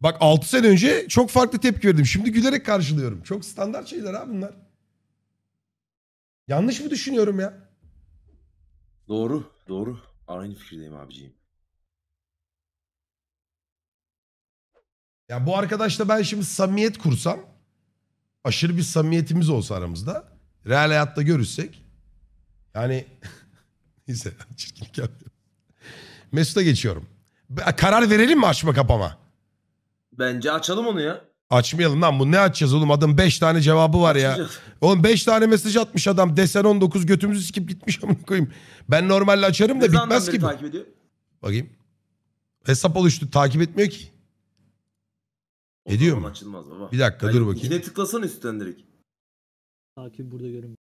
Bak 6 sene önce çok farklı tepki verdim. Şimdi gülerek karşılıyorum. Çok standart şeyler ha bunlar. Yanlış mı düşünüyorum ya? Doğru, doğru. Aynı fikirdeyim abiciğim. Ya bu arkadaşla ben şimdi samiyet kursam, aşırı bir samiyetimiz olsa aramızda, real hayatta görüşsek, yani neyse çirkinlik yapıyorum. Mesut'a geçiyorum. Karar verelim mi açma kapama? Bence açalım onu ya. Açmayalım lan bu ne açacağız oğlum adam 5 tane cevabı var ya. Açacağız. Oğlum 5 tane mesaj atmış adam desen 19 götümüzü sikip gitmiş amına koyayım. Ben normalde açarım da Ne zamandan bitmez beri ki. takip ediyor? Bakayım. Hesap oluştu takip etmiyor ki. O Ediyor mu? Açılmaz baba. Bir dakika dur bakayım. Yine tıklasan üstten direkt. Takip burada görünmüyor.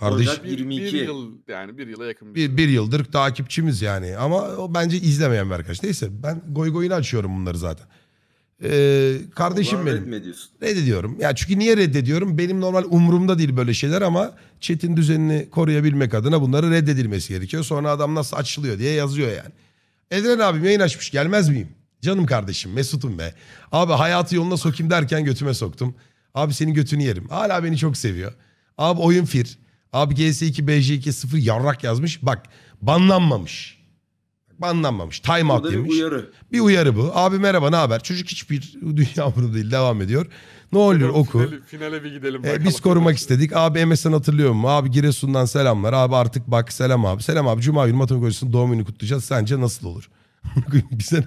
Kardeş Olacak bir, 22. bir yıl yani bir yıla yakın. bir, bir yıldır takipçimiz yani ama o bence izlemeyen bir arkadaş. Neyse ben goy goyunu açıyorum bunları zaten. Ee, kardeşim Allah'ın benim. Öğretme diyorsun. Reddediyorum. Ya çünkü niye reddediyorum? Benim normal umurumda değil böyle şeyler ama Çetin düzenini koruyabilmek adına bunları reddedilmesi gerekiyor. Sonra adam nasıl açılıyor diye yazıyor yani. Edren abim yayın açmış gelmez miyim? Canım kardeşim Mesut'um be. Abi hayatı yoluna sokayım derken götüme soktum. Abi senin götünü yerim. Hala beni çok seviyor. Abi oyun fir. Abi GS2 BJ2 0 yarrak yazmış. Bak banlanmamış. Banlanmamış. Time out demiş. Bir uyarı. bir uyarı bu. Abi merhaba ne haber? Çocuk hiçbir dünya bunu değil devam ediyor. Ne olur oku. Finale, finale bir gidelim. Ee, biz korumak istedik. Abi MSN hatırlıyor mu? Abi Giresun'dan selamlar. Abi artık bak selam abi. Selam abi. Cuma günü matematik hocasının doğum günü kutlayacağız. Sence nasıl olur? Bize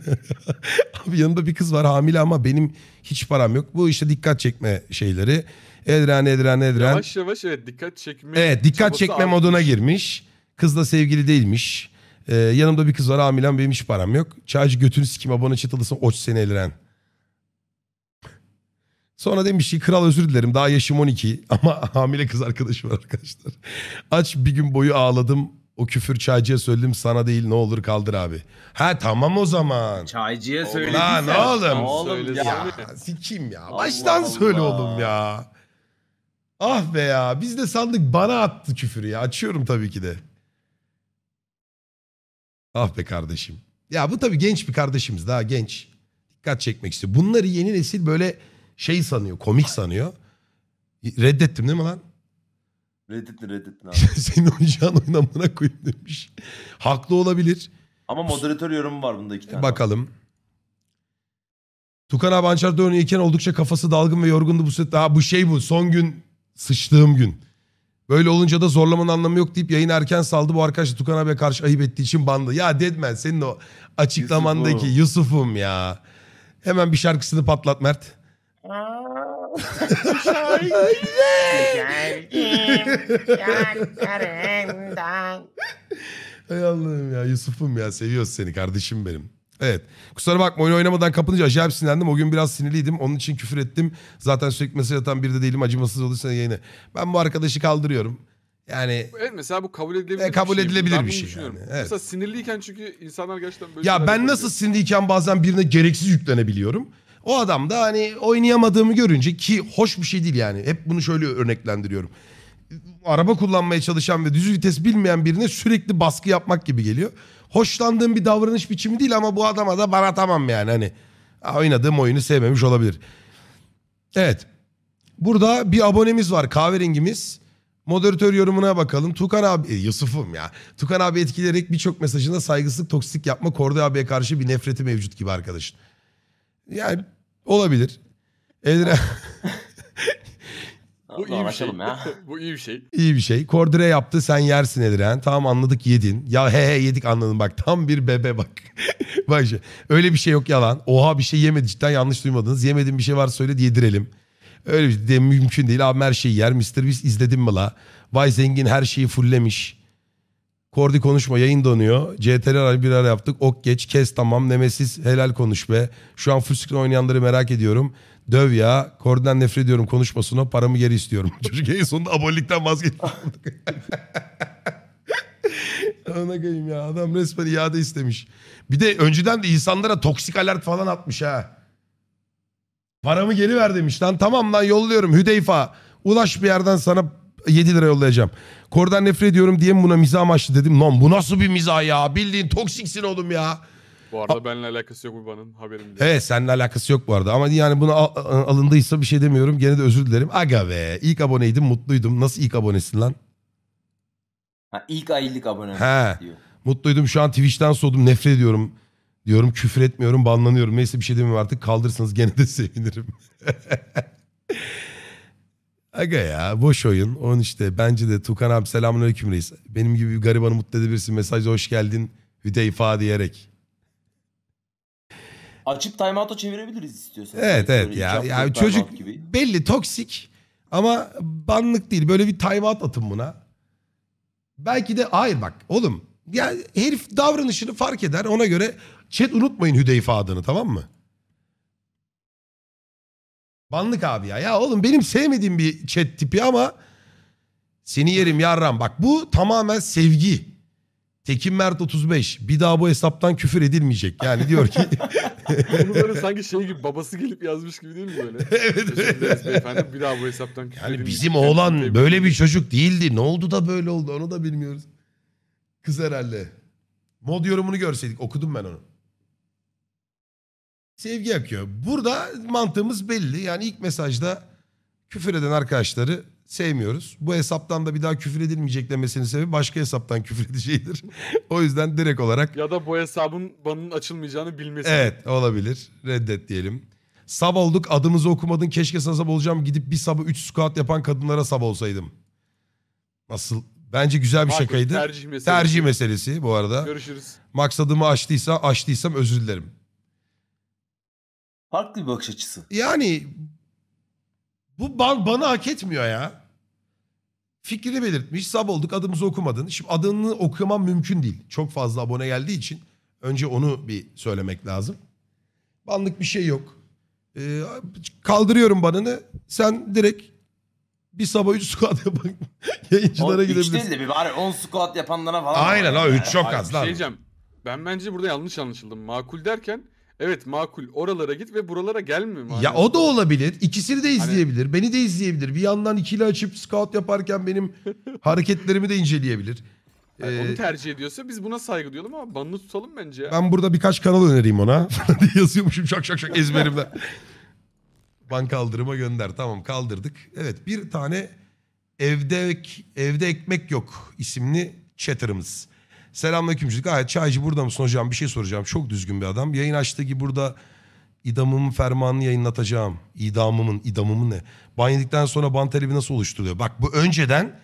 abi yanında bir kız var hamile ama benim hiç param yok. Bu işte dikkat çekme şeyleri. Edren Edren Edren. Yavaş yavaş evet dikkat çekme. Evet dikkat çekme almış. moduna girmiş. Kızla sevgili değilmiş. Ee, yanımda bir kız var hamilem benim hiç param yok. Çaycı götünü sikim abone çıtılısın oç seni Edren. Sonra demiş ki kral özür dilerim daha yaşım 12 ama hamile kız arkadaşım var arkadaşlar. Aç bir gün boyu ağladım o küfür çaycıya söyledim sana değil ne olur kaldır abi. Ha tamam o zaman. Çaycıya söyledim. Lan oğlum. oğlum ya, ya sikim ya. Baştan Allah söyle oğlum ya. Ah be ya biz de sandık bana attı küfürü ya. Açıyorum tabii ki de. Ah be kardeşim. Ya bu tabii genç bir kardeşimiz daha genç. Dikkat çekmek istiyor. Bunları yeni nesil böyle şey sanıyor komik sanıyor. Reddettim değil mi lan? Reddit'in Reddit'in abi. Senin oynayacağın oyun amına koyayım demiş. Haklı olabilir. Ama moderatör yorumu var bunda iki e, tane. Bakalım. Tukan abi Ançar'da oynuyorken oldukça kafası dalgın ve yorgundu bu set. Ha bu şey bu son gün Sıçtığım gün. Böyle olunca da zorlamanın anlamı yok deyip yayın erken saldı. Bu arkadaş Tukan abiye karşı ayıp ettiği için bandı. Ya Deadman senin o açıklamandaki Yusuf'um, ya. Hemen bir şarkısını patlat Mert. Hay Allah'ım ya Yusuf'um ya seviyoruz seni kardeşim benim. Evet. Kusura bakma oyun oynamadan kapınca acayip sinirlendim. O gün biraz sinirliydim. Onun için küfür ettim. Zaten sürekli mesaj atan biri de değilim. Acımasız olursa yayını. Ben bu arkadaşı kaldırıyorum. Yani evet mesela bu kabul edilebilir e, kabul bir şey. edilebilir bir şey. Yani. Evet. Mesela sinirliyken çünkü insanlar gerçekten böyle Ya ben nasıl sinirliyken bazen birine gereksiz yüklenebiliyorum. O adam da hani oynayamadığımı görünce ki hoş bir şey değil yani. Hep bunu şöyle örneklendiriyorum. Araba kullanmaya çalışan ve düz vites bilmeyen birine sürekli baskı yapmak gibi geliyor hoşlandığım bir davranış biçimi değil ama bu adama da bana tamam yani hani oynadığım oyunu sevmemiş olabilir. Evet. Burada bir abonemiz var kahverengimiz. Moderatör yorumuna bakalım. Tukan abi, e, Yusuf'um ya. Tukan abi etkileyerek birçok mesajında saygısızlık, toksik yapma, Korday abiye karşı bir nefreti mevcut gibi arkadaşın. Yani olabilir. Edra Bu iyi bir şey. Ya. Bu iyi bir şey. İyi bir şey. Kordire yaptı sen yersin Ediren. Tamam anladık yedin. Ya he he yedik anladım bak. Tam bir bebe bak. bak işte. Öyle bir şey yok yalan. Oha bir şey yemedi cidden yanlış duymadınız. Yemedim bir şey var söyle yedirelim. Öyle bir şey de mümkün değil. Abi her şeyi yer. Mr. Beast izledim mi la? Vay zengin her şeyi fullemiş. Kordi konuşma yayın donuyor. CTR bir ara yaptık. Ok geç kes tamam. Nemesis helal konuş be. Şu an full screen oynayanları merak ediyorum. Döv ya. Kordi'den nefret ediyorum konuşmasına. Paramı geri istiyorum. Çocuk en sonunda abonelikten vazgeçti. Ana koyayım ya. Adam resmen iade istemiş. Bir de önceden de insanlara toksik alert falan atmış ha. Paramı geri ver demiş lan. Tamam lan yolluyorum Hüdeyfa. Ulaş bir yerden sana 7 lira yollayacağım. Kordan nefret ediyorum diye mi buna mizah amaçlı dedim. Lan bu nasıl bir mizah ya? Bildiğin toksiksin oğlum ya. Bu arada benimle alakası yok bu benim haberim değil. Evet seninle alakası yok bu arada ama yani buna al- alındıysa bir şey demiyorum. Gene de özür dilerim. Aga be ilk aboneydim mutluydum. Nasıl ilk abonesin lan? Ha, ilk aylık abone. He. Diyor. Mutluydum şu an Twitch'ten soğudum nefret ediyorum. Diyorum küfür etmiyorum banlanıyorum. Neyse bir şey demiyorum artık kaldırsanız gene de sevinirim. Aga ya boş oyun. Onun işte bence de Tukan abi selamünaleyküm reis. Benim gibi bir garibanı mutlu edebilirsin. Mesajda hoş geldin Hüdeyfa diyerek. Açıp timeout'a çevirebiliriz istiyorsan. Evet evet ya. ya çocuk gibi. belli toksik ama banlık değil. Böyle bir timeout atın buna. Belki de hayır bak oğlum. Ya herif davranışını fark eder. Ona göre chat unutmayın Hüdeyfa adını tamam mı? Banlık abi ya. Ya oğlum benim sevmediğim bir chat tipi ama seni yerim yarram. Bak bu tamamen sevgi. Tekin Mert 35 bir daha bu hesaptan küfür edilmeyecek. Yani diyor ki Bunu böyle sanki şey gibi babası gelip yazmış gibi değil mi böyle? evet. efendim bir daha bu hesaptan küfür Yani bizim oğlan böyle bir çocuk değildi. Ne oldu da böyle oldu onu da bilmiyoruz. Kız herhalde. Mod yorumunu görseydik okudum ben onu sevgi akıyor. Burada mantığımız belli. Yani ilk mesajda küfür eden arkadaşları sevmiyoruz. Bu hesaptan da bir daha küfür edilmeyecek demesinin sebebi başka hesaptan küfür edeceğidir. o yüzden direkt olarak... Ya da bu hesabın banın açılmayacağını bilmesi. Evet olabilir. Reddet diyelim. Sab olduk adımızı okumadın keşke sana sab olacağım gidip bir sabı 3 squat yapan kadınlara sab olsaydım. Nasıl? Bence güzel bir Bak, şakaydı. Tercih meselesi. Tercih meselesi bu arada. Görüşürüz. Maksadımı açtıysa açtıysam özür dilerim. Farklı bir bakış açısı. Yani bu ban bana hak etmiyor ya. Fikri belirtmiş. Sab olduk adımızı okumadın. Şimdi adını okumam mümkün değil. Çok fazla abone geldiği için. Önce onu bir söylemek lazım. Banlık bir şey yok. Ee, kaldırıyorum banını. Sen direkt bir sabah 3 squat yapan yayıncılara gidebilirsin. 3 değil de bir bari 10 squat yapanlara falan. Aynen ha 3 çok az şey lan. Şey Ben bence burada yanlış anlaşıldım. Makul derken Evet makul. Oralara git ve buralara gelme maalesef. Ya o da olabilir. İkisini de hani izleyebilir. Beni de izleyebilir. Bir yandan ikili açıp scout yaparken benim hareketlerimi de inceleyebilir. Yani Ee, onu tercih ediyorsa biz buna saygı duyalım ama banını tutalım bence ya. ben burada birkaç kanal önereyim ona. diye yazıyormuşum şak şak şak ezberimden. Ban kaldırıma gönder. Tamam kaldırdık. Evet bir tane evde evde ekmek yok isimli chatter'ımız. Selamünaleykümcülük. Gayet çaycı burada mısın hocam? Bir şey soracağım. Çok düzgün bir adam. Yayın açtı ki burada idamımın fermanını yayınlatacağım. İdamımın, idamımın ne? Ban sonra ban talebi nasıl oluşturuyor? Bak bu önceden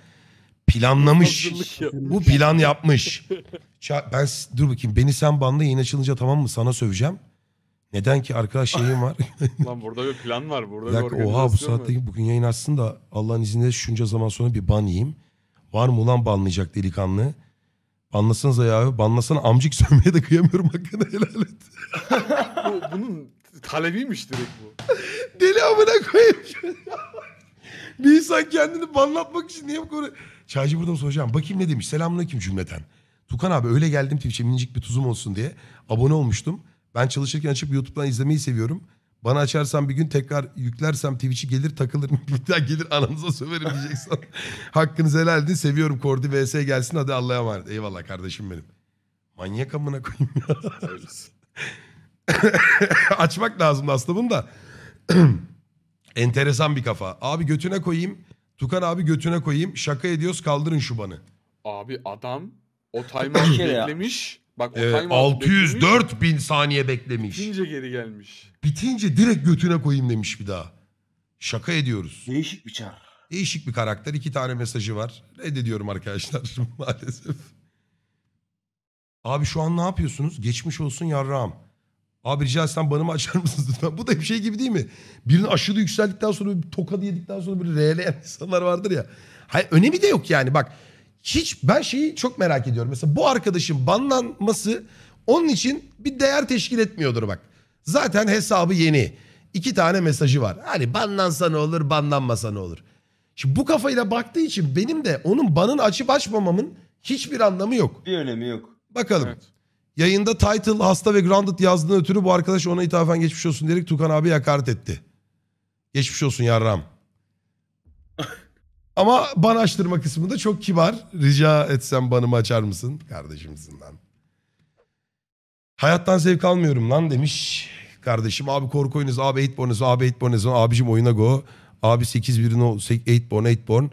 planlamış. bu plan yapmış. ben dur bakayım. Beni sen banla yayın açılınca tamam mı? Sana söveceğim. Neden ki arkadaş şeyim var. Lan burada bir plan var. Burada bir bir oha bu organizasyon var. bugün yayın açsın da Allah'ın izniyle şunca zaman sonra bir ban yiyeyim. Var mı ulan banlayacak delikanlı? Anlasanıza ya. Banlasana amcık sövmeye de kıyamıyorum hakkını helal et. bu, bunun talebiymiş direkt bu. Deli amına koyayım. bir insan kendini banlatmak için niye bu konu... Çaycı burada mı soracağım? Bakayım ne demiş. Selamünaleyküm cümleten. Tukan abi öyle geldim Twitch'e minicik bir tuzum olsun diye. Abone olmuştum. Ben çalışırken açıp YouTube'dan izlemeyi seviyorum. Bana açarsan bir gün tekrar yüklersem Twitch'i gelir takılır mı? Bir daha gelir ananıza söverim diyeceksin. Hakkınız helal edin. Seviyorum Kordi vs gelsin hadi Allah'a emanet. Eyvallah kardeşim benim. Manyak amına koyayım ya. Açmak lazım aslında bunu da. Enteresan bir kafa. Abi götüne koyayım. Tukan abi götüne koyayım. Şaka ediyoruz kaldırın şu banı. Abi adam o timeout beklemiş. Bak o Evet, timeout'u 604 bin saniye beklemiş. Bitince, geri gelmiş. Bitince direkt götüne koyayım demiş bir daha. Şaka ediyoruz. Değişik bir çağ. Değişik bir karakter. iki tane mesajı var. Reddediyorum arkadaşlar maalesef. Abi şu an ne yapıyorsunuz? Geçmiş olsun yarrağım. Abi rica etsem banımı açar mısınız lütfen? Bu da bir şey gibi değil mi? Birinin aşırı yükseldikten sonra bir tokadı yedikten sonra bir reyleyen insanlar vardır ya. Hayır önemi de yok yani bak hiç ben şeyi çok merak ediyorum. Mesela bu arkadaşın banlanması onun için bir değer teşkil etmiyordur bak. Zaten hesabı yeni. İki tane mesajı var. Hani banlansa ne olur, banlanmasa ne olur. Şimdi bu kafayla baktığı için benim de onun banın açıp açmamamın hiçbir anlamı yok. Bir önemi yok. Bakalım. Evet. Yayında title hasta ve grounded yazdığını ötürü bu arkadaş ona ithafen geçmiş olsun diyerek Tukan abi hakaret etti. Geçmiş olsun yarram. Ama bana açtırma kısmı da çok kibar. Rica etsem banımı açar mısın? Kardeşimsin lan. Hayattan zevk almıyorum lan demiş. Kardeşim abi korku oyunuz, abi eightbornuz, abi eightbornuz, abicim oyuna go. Abi 8 1 8 eightborn, 8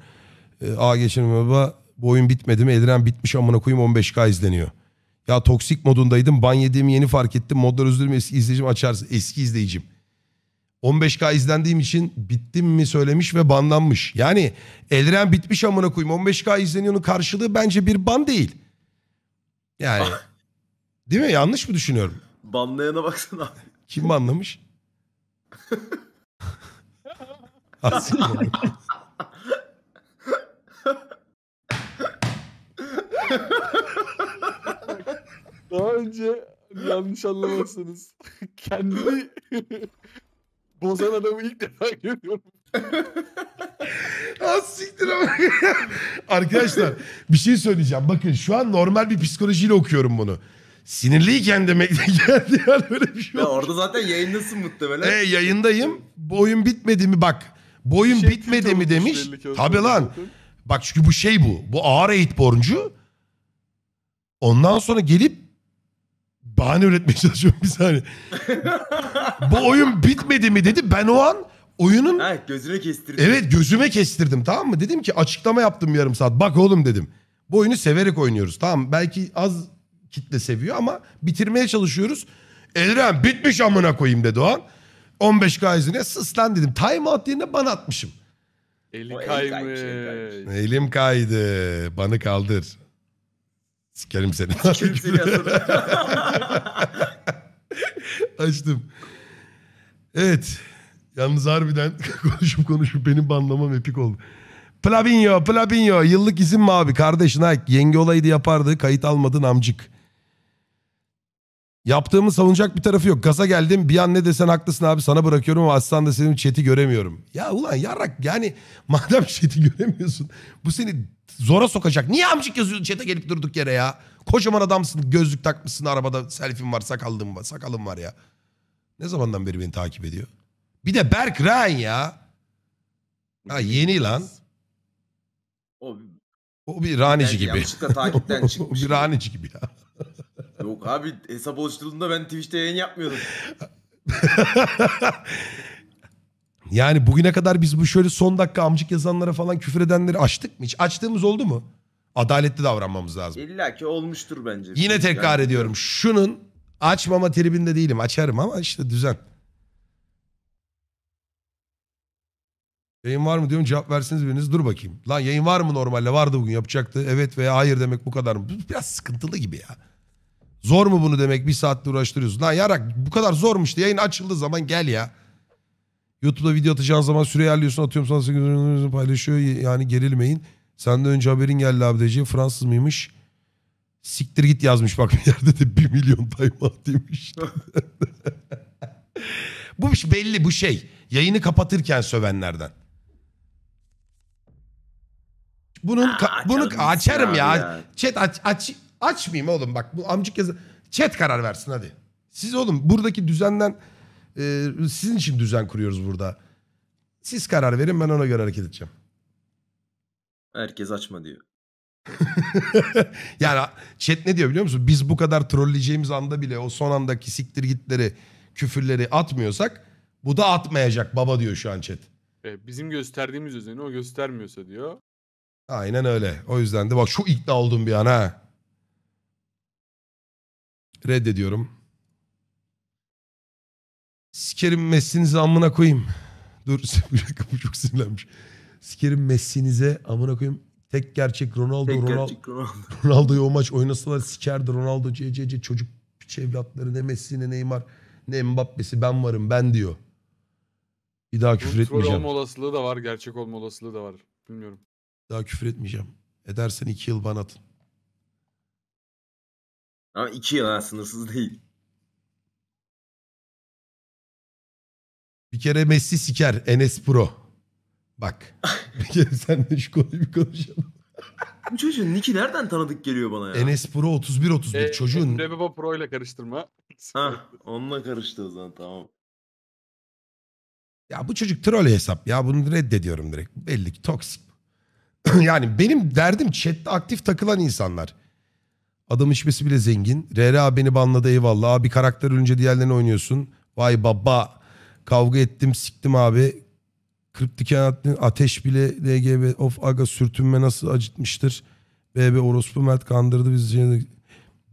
Ee, A geçelim baba. Bu oyun bitmedi mi? Eliren bitmiş amına koyayım 15K izleniyor. Ya toksik modundaydım. Ban yediğimi yeni fark ettim. Modlar özür dilerim eski izleyicim açarsın. Eski izleyicim. 15K izlendiğim için bittim mi söylemiş ve banlanmış. Yani Elren bitmiş amına koyayım. 15K izleniyorun karşılığı bence bir ban değil. Yani ah. değil mi? Yanlış mı düşünüyorum? Banlayana baksana Kim banlamış? Daha önce yanlış anlamazsınız. Kendi bozan adamı ilk defa görüyorum. Az siktir ama. Arkadaşlar bir şey söyleyeceğim. Bakın şu an normal bir psikolojiyle okuyorum bunu. Sinirliyken demek geldi yani böyle bir şey Ya orada zaten yayındasın muhtemelen. Ee, yayındayım. Boyun bitmedi mi bak. Boyun Şey bitmedi mi demiş. Tabi lan. zaten. Bak çünkü bu şey bu. Bu ağır eğitborcu. Ondan sonra gelip bahane üretmeye çalışıyorum bir saniye. Bu oyun bitmedi mi dedi. Ben o an oyunun... Ha, gözüne kestirdim. Evet gözüme kestirdim tamam mı? Dedim ki açıklama yaptım yarım saat. Bak oğlum dedim. Bu oyunu severek oynuyoruz. Tamam belki az kitle seviyor ama bitirmeye çalışıyoruz. Elren bitmiş amına koyayım dedi Doğan. 15 k izine sus lan dedim. Time out yerine bana atmışım. Eli O el kaymış. Elim kaydı. Bana kaldır. Sikerim seni. Sikerim seni Açtım. Evet. Yalnız harbiden konuşup konuşup benim banlamam epik oldu. Plavinho, Plavinho. Yıllık izin mi abi? Kardeşin hak. Yenge olaydı yapardı. Kayıt almadın amcık. Yaptığımı savunacak bir tarafı yok. Gaza geldim bir an ne desen haklısın abi sana bırakıyorum ama aslan da senin chat'i göremiyorum. Ya ulan yarak, yani madem chat'i göremiyorsun bu seni zora sokacak. Niye amcık yazıyorsun chat'e gelip durduk yere ya? Kocaman adamsın gözlük takmışsın arabada selfie'm var sakallım var sakalım var ya. Ne zamandan beri beni takip ediyor? Bir de Berk Ryan ya. Ha yeni lan. O, O bir ranici gibi. yanlışlıkla takipten O bir ranici gibi ya. Yok abi hesap oluşturduğunda ben Twitch'te yayın yapmıyordum. yani bugüne kadar biz bu şöyle son dakika amcık yazanlara falan küfür edenleri açtık mı? Hiç açtığımız oldu mu? Adaletli davranmamız lazım. İlla ki olmuştur bence. Yine tekrar yani. ediyorum. Şunun açmama tribinde değilim. Açarım ama işte düzen. Yayın var mı diyorum cevap versiniz biriniz dur bakayım. Lan yayın var mı normalde vardı bugün yapacaktı. Evet veya hayır demek bu kadar mı? Biraz sıkıntılı gibi ya. Zor mu bunu demek bir saatte uğraştırıyorsun. Lan yarak bu kadar zormuştu yayın açıldığı zaman gel ya. YouTube'da video atacağın zaman süre ayarlıyorsun atıyorum sana sekiz paylaşıyor yani gerilmeyin. Senden önce haberin geldi abi deci Fransız mıymış? Siktir git yazmış bak bir yerde de 1 milyon timeout demiş. bu belli bu şey. Yayını kapatırken sövenlerden. Bunun Aa, bunu açarım ya. ya. Chat aç, aç Açmayayım oğlum bak bu amcık yazı. Chat karar versin hadi. Siz oğlum buradaki düzenden e, sizin için düzen kuruyoruz burada. Siz karar verin ben ona göre hareket edeceğim. Herkes açma diyor. yani chat ne diyor biliyor musun? Biz bu kadar trolleyeceğimiz anda bile o son andaki siktir gitleri, küfürleri atmıyorsak bu da atmayacak baba diyor şu an chat. E, bizim gösterdiğimiz özeni o göstermiyorsa diyor. Aynen öyle. O yüzden de bak şu ikna oldum bir an ha. Reddediyorum. Sikerim meslinizi amına koyayım. Dur bir dakika bu çok sinirlenmiş. Sikerim meslinize amına koyayım. Tek gerçek Ronaldo. Tek Ronaldo, gerçek Ronaldo. Ronaldo'yu o maç oynasalar sikerdi. Ronaldo CCC çocuk piç evlatları ne Messi ne Neymar ne Mbappe'si ben varım ben diyor. Bir daha küfür Bunun etmeyeceğim. olma olasılığı da var gerçek olma olasılığı da var. Bilmiyorum. Daha küfür etmeyeceğim. Edersen iki yıl ban atın. Ama iki yıl ha sınırsız değil. Bir kere Messi siker. Enes Pro. Bak. bir kere sen de şu konuyu bir konuşalım. Bu çocuğun Nick'i nereden tanıdık geliyor bana ya? Enes Pro 31-31. E, şey, Çocuğun... E, Rebeba Pro ile karıştırma. ha, onunla karıştı o zaman tamam. Ya bu çocuk troll hesap ya bunu reddediyorum direkt. Belli ki toksik. yani benim derdim chatte aktif takılan insanlar. Adam içmesi bile zengin. RRA beni banladı eyvallah. Abi karakter ölünce diğerlerini oynuyorsun. Vay baba. Kavga ettim siktim abi. Kırıp diken ateş bile LGB of aga sürtünme nasıl acıtmıştır. BB orospu Mert kandırdı bizi.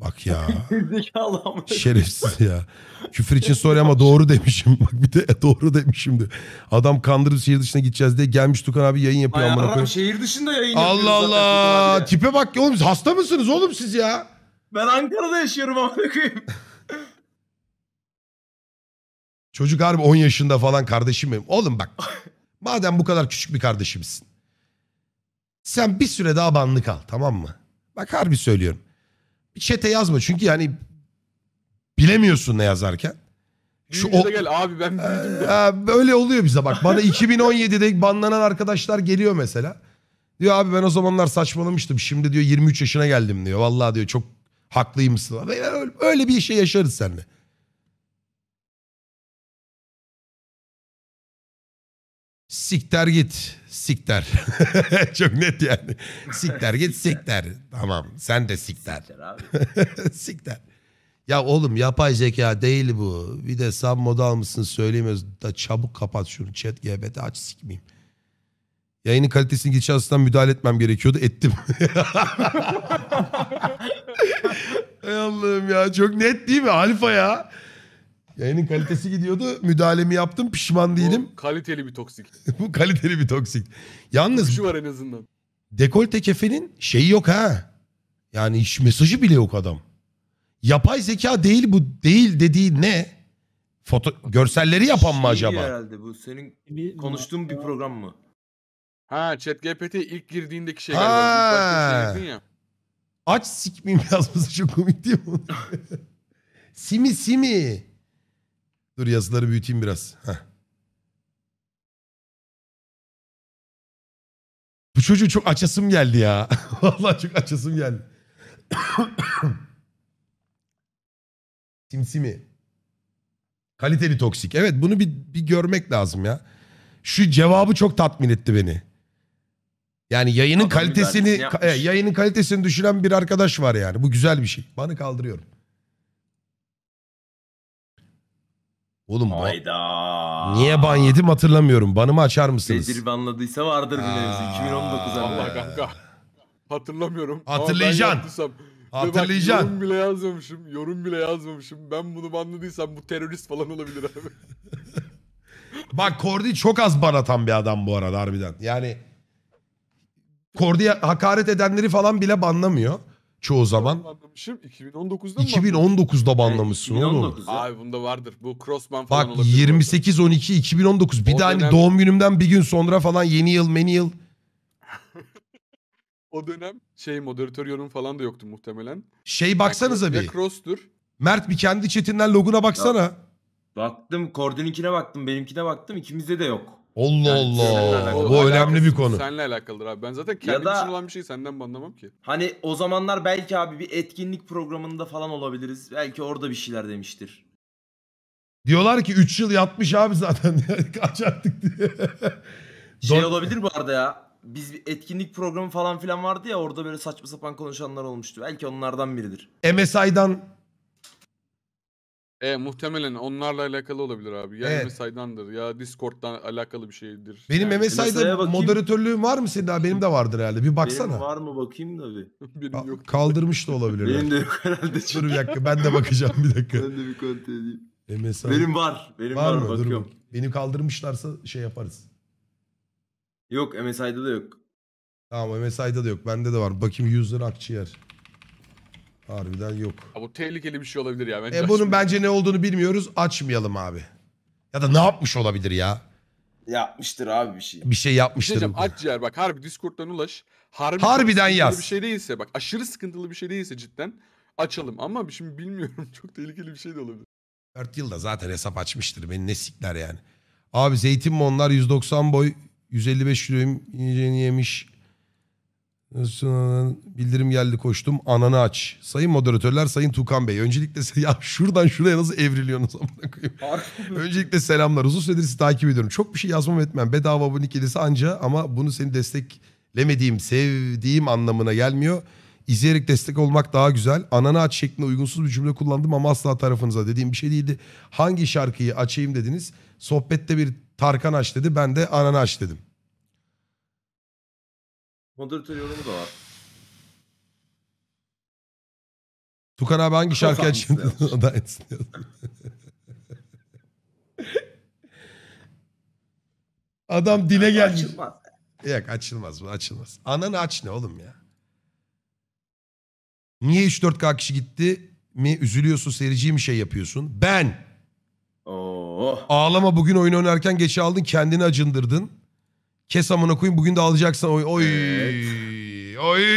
Bak ya. Zekalı Şerefsiz ya. Küfür için sorry ama doğru demişim. Bak bir de doğru demişim de. Adam kandırıp şehir dışına gideceğiz diye gelmiş Tukan abi yayın yapıyor. Ay amına şehir dışında yayın Allah yapıyoruz Allah Allah. abi. Tipe bak oğlum hasta mısınız oğlum siz ya? Ben Ankara'da yaşıyorum amına koyayım. Çocuk harbi 10 yaşında falan kardeşim benim. Oğlum bak. madem bu kadar küçük bir kardeşimsin. Sen bir süre daha banlı kal tamam mı? Bak harbi söylüyorum. Bir çete yazma çünkü yani bilemiyorsun ne yazarken. Şu o... gel abi ben ee, büyüdüm. Ee, böyle oluyor bize bak. Bana 2017'de banlanan arkadaşlar geliyor mesela. Diyor abi ben o zamanlar saçmalamıştım. Şimdi diyor 23 yaşına geldim diyor. Vallahi diyor çok haklıymışsın. Öyle, öyle bir şey yaşarız seninle. Sikter git. Sikter. Çok net yani. Sikter git sikter. Tamam sen de sikter. Siktir sikter. Ya oğlum yapay zeka değil bu. Bir de sen moda almışsın söyleyemez. Da çabuk kapat şunu. Chat GBT aç sikmeyeyim. Yayının kalitesini geçen hastan müdahale etmem gerekiyordu. Ettim. Ey Allah'ım ya çok net değil mi Alfa ya? Yayının kalitesi gidiyordu. Müdahalemi yaptım. Pişman değilim. Bu kaliteli bir toksik. Bu kaliteli bir toksik. Yalnız Şu var en azından. dekolte kefenin şeyi yok ha. Yani hiç mesajı bile yok adam. Yapay zeka değil bu değil dediği ne? Foto görselleri yapan mı şey acaba? herhalde bu senin konuştuğun bir program mı? Ha ChatGPT ilk girdiğindeki şey galiba. Ha. Şey ya. Aç sikmeyeyim yazması çok komik değil mi? simi simi. Dur yazıları büyüteyim biraz. Heh. Bu çocuğu çok açasım geldi ya. Vallahi çok açasım geldi. Simsimi. Kaliteli toksik. Evet bunu bir, bir görmek lazım ya. Şu cevabı çok tatmin etti beni. Yani yayının Adam kalitesini e, yayının kalitesini düşünen bir arkadaş var yani. Bu güzel bir şey. Bana kaldırıyorum. Oğlum ban- Hayda. niye ban yedim hatırlamıyorum. Banımı açar mısınız? Bedir banladıysa vardır bile. 2019 Allah kanka. Hatırlamıyorum. Ama ben Hatırlayacaksın. yaptıysam- Ve bak, yorum bile yazmamışım. Yorum bile yazmamışım. Ben bunu banladıysam bu terörist falan olabilir abi. Bak Kordi çok az ban atan bir adam bu arada harbiden. Yani Kordi'ye hakaret edenleri falan bile banlamıyor. Çoğu zaman. 2019'da mı? 2019'da banlamışsın e, 2019 oğlum. Abi bunda vardır. Bu crossman falan Bak, olabilir. Bak 28 orada. 12 2019. Bir o de hani doğum günümden bir gün sonra falan yeni yıl, meni yıl. o dönem şey moderatör yorum falan da yoktu muhtemelen. Şey baksanıza bir. Cross'tur. Mert bir kendi chatinden loguna baksana. Ya, baktım, Kordin'inkine baktım, benimkine baktım. ikimizde de yok. Allah Yani Allah. Bu önemli bir konu. Seninle alakalıdır abi. Ben zaten kendim da- için olan bir şeyi senden anlamam ki. Hani o zamanlar belki abi bir etkinlik programında falan olabiliriz. Belki orada bir şeyler demiştir. Diyorlar ki 3 yıl yatmış abi zaten. Kaçardık diye. Şey olabilir bu arada ya. Biz bir etkinlik programı falan filan vardı ya orada böyle saçma sapan konuşanlar olmuştu. Belki onlardan biridir. MSI'dan e, muhtemelen onlarla alakalı olabilir abi. Ya Evet. Mehmet ya Discord'dan alakalı bir şeydir. Benim Yani Mehmet moderatörlüğüm var mı senin daha? Benim de vardır herhalde. Bir baksana. Benim var mı bakayım da bir. benim Ka- yok. Kaldırmış da olabilir. Benim de yok herhalde. Dur bir dakika ben de bakacağım bir dakika. Ben de bir kontrol edeyim. MSI Benim var. Benim var, mı? bakıyorum. bakayım. Benim kaldırmışlarsa şey yaparız. Yok MSI'da da yok. Tamam MSI'da da yok. Bende de var. Bakayım user akciğer. Harbiden yok. Ya bu tehlikeli bir şey olabilir ya. Bence E bunun bence ne olduğunu bilmiyoruz. Açmayalım abi. Ya da ne yapmış olabilir ya? Yapmıştır abi bir şey. Bir şey Bir şey yapmıştır. diyeceğim, aç ciğer bak harbi Discord'dan ulaş. Harbi çok Harbiden yaz. Bir şey değilse bak aşırı sıkıntılı bir şey değilse cidden açalım. Ama şimdi şey bilmiyorum çok tehlikeli bir şey de olabilir. 4 yılda zaten hesap açmıştır. Beni ne sikler yani. Abi zeytin mi onlar 190 boy 155 kiloyum yiyeceğini yemiş. Bildirim geldi koştum. Ananı aç. Sayın moderatörler, Sayın Tukan Bey. Öncelikle ya şuradan şuraya nasıl evriliyorsunuz amına Öncelikle selamlar. Uzun süredir sizi takip ediyorum. Çok bir şey yazmam etmem. Bedava abonelik gelirse anca ama bunu seni desteklemediğim, sevdiğim anlamına gelmiyor. İzleyerek destek olmak daha güzel. Ananı aç şeklinde uygunsuz bir cümle kullandım ama asla tarafınıza dediğim bir şey değildi. Hangi şarkıyı açayım dediniz. Sohbette bir Tarkan aç dedi. Ben de ananı aç dedim. Moderatör yorumu da var. Tukan abi hangi şarkı açıyordu? O da Adam dile gelmiş. Açılmaz. Yok açılmaz bu açılmaz. Ananı aç ne oğlum ya. Niye 3-4K kişi gitti mi üzülüyorsun seyirciyi mi şey yapıyorsun? Ben. Oo. Ağlama bugün oyun oynarken geç aldın kendini acındırdın. Kes amına koyayım bugün de alacaksın oy oy. Oy.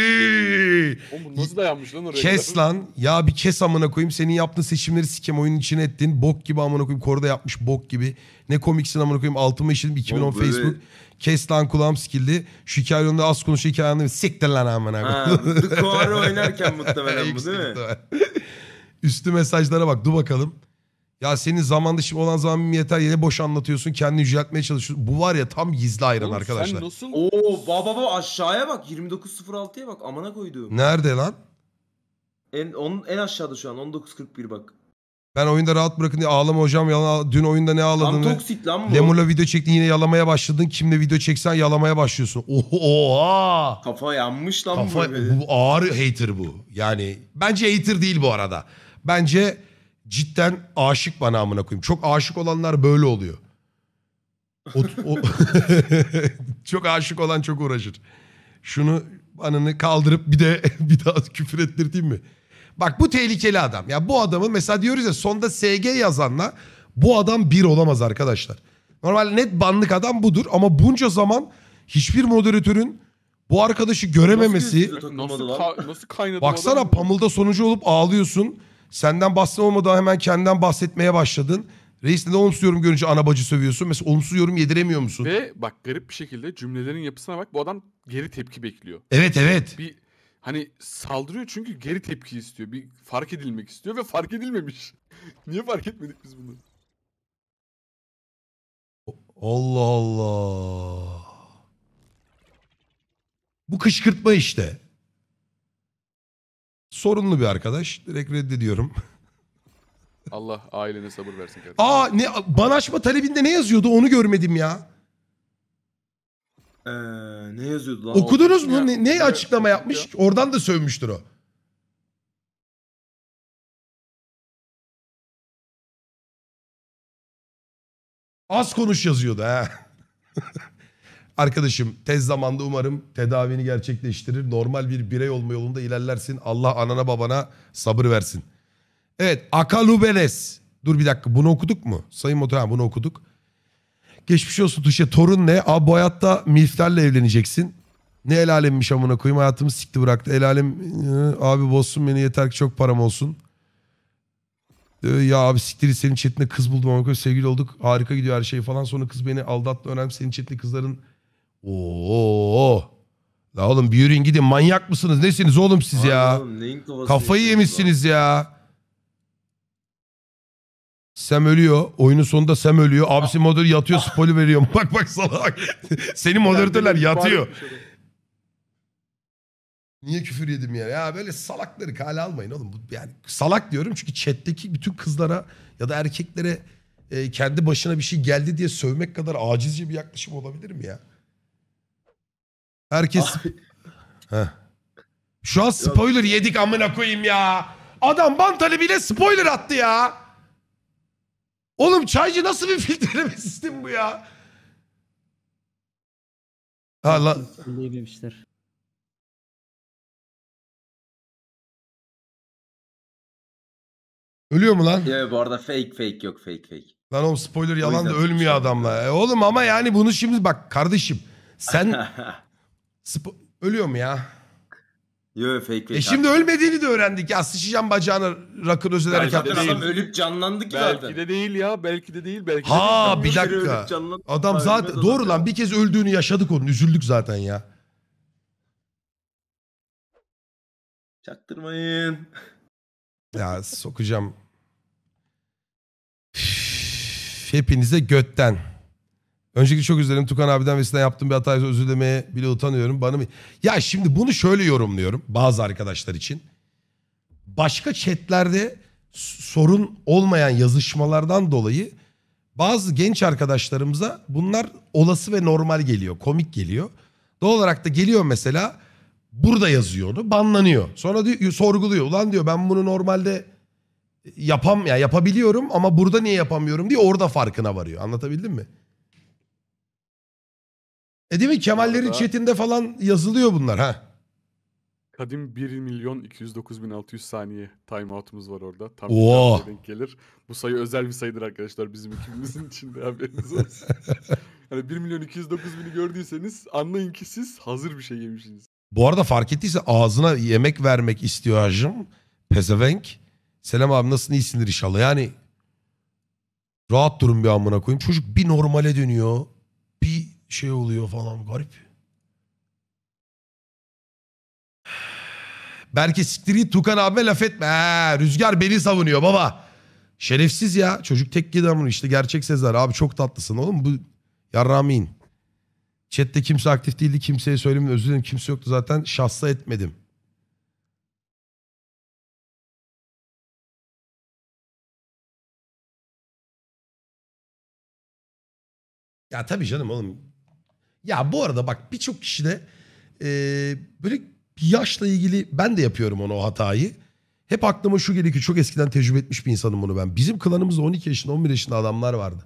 Oğlum nasıl dayanmış lan oraya? Kes lan. Ya bir kes amına koyayım. Senin yaptığın seçimleri sikem oyunun içine ettin. Bok gibi amına koyayım. Korda yapmış bok gibi. Ne komiksin amına koyayım. Altıma işledim 2010 Oğlum böyle- Facebook. Kes lan kulağım sikildi. Şu hikayenin de az konuş hikayenin. Siktir lan amına Ha, koyayım. The oynarken muhtemelen bu değil mi? Üstü mesajlara bak. Dur bakalım. Ya senin zaman dışı olan zaman yeter yere boş anlatıyorsun. Kendini yüceltmeye çalışıyorsun. Bu var ya tam gizli ayran Oğlum arkadaşlar. Sen nasıl? Oo baba baba aşağıya bak 29.06'ya bak amana koyduğum. Nerede lan? En, onun, en aşağıda şu an 19.41 bak. Ben oyunda rahat bırakın diye ağlama hocam. Yalan, dün oyunda ne ağladın? Tam toksit lan bu. Lemur'la video çektin yine yalamaya başladın. Kimle video çeksen yalamaya başlıyorsun. Oha! Kafa yanmış lan Kafa, bu. Bu ağır hater bu. Yani bence hater değil bu arada. Bence cidden aşık bana amına koyayım. Çok aşık olanlar böyle oluyor. O, o... çok aşık olan çok uğraşır. Şunu anını kaldırıp bir de bir daha küfür ettirteyim mi? Bak bu tehlikeli adam. Ya bu adamı mesela diyoruz ya sonda SG yazanla bu adam bir olamaz arkadaşlar. Normal net banlık adam budur ama bunca zaman hiçbir moderatörün bu arkadaşı görememesi. Nasıl, nasıl, nasıl kaynadı Baksana pamulda sonucu olup ağlıyorsun. Senden bahsen olmadan hemen kendinden bahsetmeye başladın. Reis neden olumsuz yorum görünce ana bacı sövüyorsun? Mesela olumsuz yorum yediremiyor musun? Ve bak garip bir şekilde cümlelerin yapısına bak. Bu adam geri tepki bekliyor. Evet evet. Bir hani saldırıyor çünkü geri tepki istiyor. Bir fark edilmek istiyor ve fark edilmemiş. Niye fark etmedik biz bunu? Allah Allah. Bu kışkırtma işte. Sorunlu bir arkadaş. Direkt reddediyorum. Allah ailene sabır versin kardeşim. Aa ne banaşma talebinde ne yazıyordu onu görmedim ya. Ee, ne yazıyordu lan? Okudunuz mu? Ne, ne açıklama yapmış? Oradan da sövmüştür o. Az konuş yazıyordu ha. Arkadaşım tez zamanda umarım tedavini gerçekleştirir. Normal bir birey olma yolunda ilerlersin. Allah anana babana sabır versin. Evet Akalubeles. Dur bir dakika bunu okuduk mu? Sayın Motor bunu okuduk. Geçmiş olsun Tuşe. Torun ne? Abi bu hayatta milflerle evleneceksin. Ne el alemmiş amına koyayım hayatımı sikti bıraktı. El alem e, abi bozsun beni yeter ki çok param olsun. E, ya abi siktir senin chatinde kız buldum ama sevgili olduk. Harika gidiyor her şey falan. Sonra kız beni aldattı. Önemli senin chatinde kızların Oo. La oğlum bir yürüyün gidin manyak mısınız? Nesiniz oğlum siz ya? Kafayı yapıyorsun yemişsiniz ya. Sam ölüyor. Oyunun sonunda Sam ölüyor. Abisi moderatör yatıyor spoiler veriyorum. Bak bak salak. Senin moderatörler yatıyor. Şey Niye küfür yedim ya? Ya böyle salakları kale almayın oğlum. Yani salak diyorum çünkü chat'teki bütün kızlara ya da erkeklere e, kendi başına bir şey geldi diye sövmek kadar acizce bir yaklaşım olabilir mi ya? Herkes... Şu an spoiler şey- yedik amına koyayım ya. Adam ban talebiyle spoiler attı ya. Oğlum çaycı nasıl bir filtreleme sistemi bu ya? Ha, la... Ölüyor mu lan? Yok bu arada fake fake yok fake fake. Lan oğlum spoiler yalan da ölmüyor adamla. E oğlum ama yani bunu şimdi bak kardeşim sen Sp- Ölüyor mu ya? Yo fake fake. E şimdi ölmediğini de öğrendik ya. Sıçacağım bacağını rakın özel Belki Adam ölüp canlandı ki Belki zaten. de değil ya. Belki de değil. Belki Ha de değil. kere dakika. ölüp Adam Abi, zaten doğru lan bir kez öldüğünü yaşadık onun. Üzüldük zaten ya. Çaktırmayın. Ya sokacağım. Üf, Hepinize götten. Önceki çok üzüldüm Tukan abiden ve sizden yaptığım bir hatayı özür dilemeye bile utanıyorum. Bana mı? Ya şimdi bunu şöyle yorumluyorum bazı arkadaşlar için. Başka chatlerde sorun olmayan yazışmalardan dolayı bazı genç arkadaşlarımıza bunlar olası ve normal geliyor. Komik geliyor. Doğal olarak da geliyor mesela burada yazıyor onu banlanıyor. Sonra diyor, sorguluyor. Ulan diyor ben bunu normalde yapam ya yani yapabiliyorum ama burada niye yapamıyorum diye orada farkına varıyor. Anlatabildim mi? E değil mi? Kemallerin arada- chatinde falan yazılıyor bunlar ha. Kadim 1 milyon 209 bin 600 saniye timeout'umuz var orada. Tam bir denk gelir. Bu sayı özel bir sayıdır arkadaşlar bizim ekibimizin içinde haberiniz olsun. hani 1 milyon 209 bini gördüyseniz anlayın ki siz hazır bir şey yemişsiniz. Bu arada fark ettiyse ağzına yemek vermek istiyor hacım. Pezevenk. Selam abi nasılsın iyisindir inşallah. Yani rahat durun bir amına koyayım. Çocuk bir normale dönüyor şey oluyor falan garip. Belki siktiri Tukan abime laf etme. He, rüzgar beni savunuyor baba. Şerefsiz ya. Çocuk tek gider işte gerçek Sezar. Abi çok tatlısın oğlum. Bu yarramin. Chat'te kimse aktif değildi. Kimseye söylemedim Özür dilerim. Kimse yoktu zaten. Şahsa etmedim. Ya tabii canım oğlum ya bu arada bak birçok kişi de e, böyle yaşla ilgili ben de yapıyorum onu o hatayı. Hep aklıma şu geliyor ki çok eskiden tecrübe etmiş bir insanım bunu ben. Bizim klanımızda 12 yaşında 11 yaşında adamlar vardı.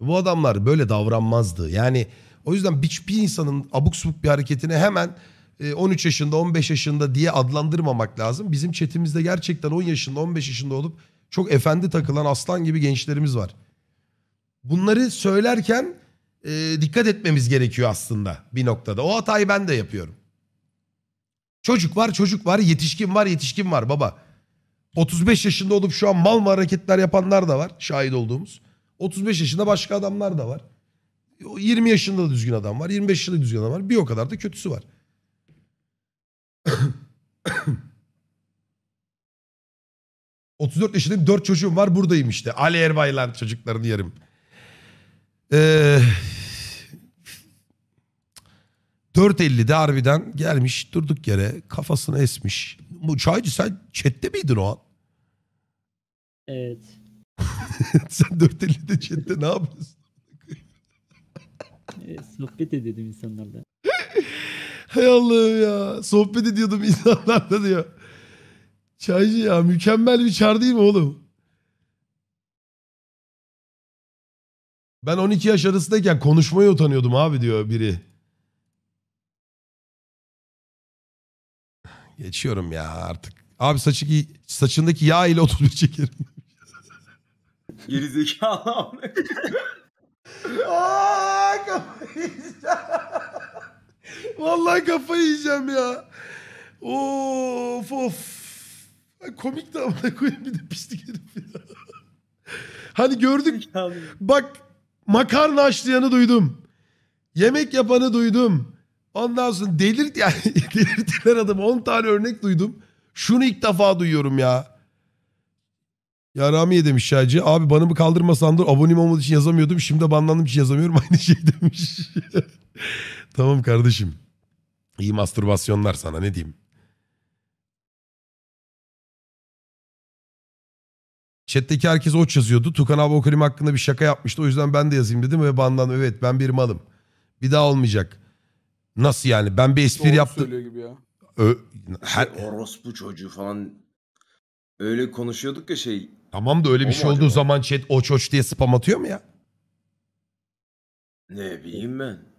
Bu adamlar böyle davranmazdı. Yani o yüzden hiçbir insanın abuk subuk bir hareketini hemen 13 e, yaşında 15 yaşında diye adlandırmamak lazım. Bizim çetimizde gerçekten 10 yaşında 15 yaşında olup çok efendi takılan aslan gibi gençlerimiz var. Bunları söylerken e, dikkat etmemiz gerekiyor aslında bir noktada. O hatayı ben de yapıyorum. Çocuk var çocuk var yetişkin var yetişkin var baba. 35 yaşında olup şu an mal mı hareketler yapanlar da var şahit olduğumuz. 35 yaşında başka adamlar da var. 20 yaşında da düzgün adam var. 25 yaşında düzgün adam var. Bir o kadar da kötüsü var. ...34 yaşındayım, 4 çocuğum var buradayım işte. Ali Erbaylan çocuklarını yerim. Eee... 4.50'de harbiden gelmiş durduk yere kafasını esmiş. Bu çaycı sen chatte miydin o an? Evet. sen 4.50'de chatte ne yapıyorsun? sohbet ediyordum insanlarla. Hay Allah'ım ya. Sohbet ediyordum insanlarla diyor. Çaycı ya mükemmel bir çar değil mi oğlum? Ben 12 yaş arasındayken konuşmaya utanıyordum abi diyor biri. Geçiyorum ya artık. Abi saçı, saçındaki yağ ile 31 çekerim. Geri zekalı Aa, kafayı yiyeceğim. Vallahi kafayı yiyeceğim ya. Of of. Komik de ama koyayım bir de pislik herif ya. Hani gördük. Bak makarna açlayanı duydum. Yemek yapanı duydum. Ondan sonra delirt yani delirtiler adamı 10 tane örnek duydum. Şunu ilk defa duyuyorum ya. Ya Ramiye demiş Şahci. Abi banımı kaldırmasan dur abonem olmadığı için yazamıyordum. Şimdi de banlandığım için yazamıyorum. Aynı şey demiş. tamam kardeşim. İyi mastürbasyonlar sana ne diyeyim. Chat'teki herkes oç yazıyordu. Tukan abi o hakkında bir şaka yapmıştı. O yüzden ben de yazayım dedim ve bandan evet ben bir malım. Bir daha olmayacak. Nasıl yani? Ben bir espri Doğru yaptım. gibi ya. Ö- şey, her... Orospu çocuğu falan öyle konuşuyorduk ya şey. Tamam da öyle bir şey olduğu acaba? zaman chat oç oç diye spam atıyor mu ya? Ne bileyim ben.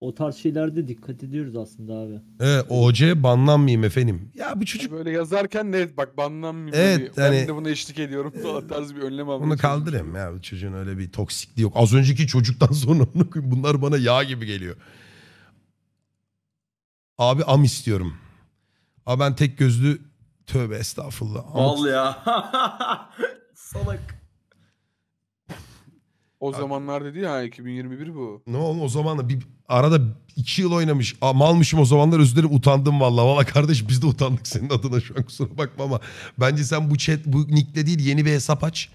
O tarz şeylerde dikkat ediyoruz aslında abi. Evet, OC banlanmayayım efendim. Ya bu çocuk Böyle yazarken ne bak banlanmayayım. Evet, diyor. ben hani- de buna eşlik ediyorum falan tarzı bir önlem almak. bunu kaldırayım ya. Bu çocuğun öyle bir toksikliği yok. Az önceki çocuktan sonra bunlar bana yağ gibi geliyor. Abi am istiyorum. Abi ben tek gözlü tövbe estağfurullah. Am- Mal ya. Salak. O zamanlar dedi ya 2021 bu. Ne oğlum o zamanla? bir arada iki yıl oynamış. Aa, malmışım o zamanlar özür dilerim utandım valla. Valla kardeş biz de utandık senin adına şu an kusura bakma ama. Bence sen bu chat bu nickle değil yeni bir hesap aç.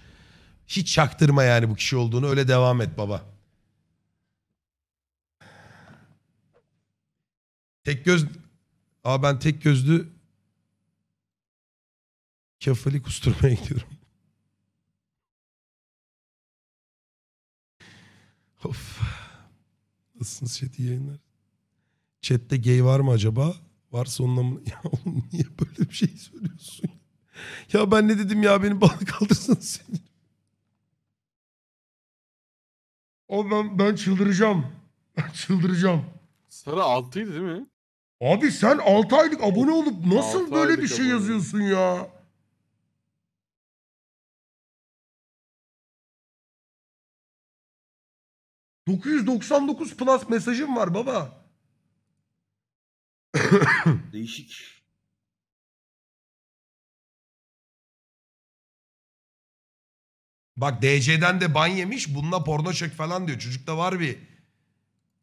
Hiç çaktırma yani bu kişi olduğunu öyle devam et baba. Tek göz... Aa ben tek gözlü kefali kusturmaya gidiyorum. Of. Nasılsınız chat iyi yayınlar. Chat'te gay var mı acaba? Varsa onunla, anlamı... Ya oğlum niye böyle bir şey söylüyorsun? Ya ben ne dedim ya beni bana kaldırsanız seni. O ben, ben çıldıracağım. Ben çıldıracağım. Sarı 6'ydı değil mi? Abi sen 6 aylık abone olup nasıl böyle bir şey abone. yazıyorsun ya? 999 plus mesajım var baba. Değişik. Bak DC'den de ban yemiş. Bununla porno çek falan diyor. Çocukta var bir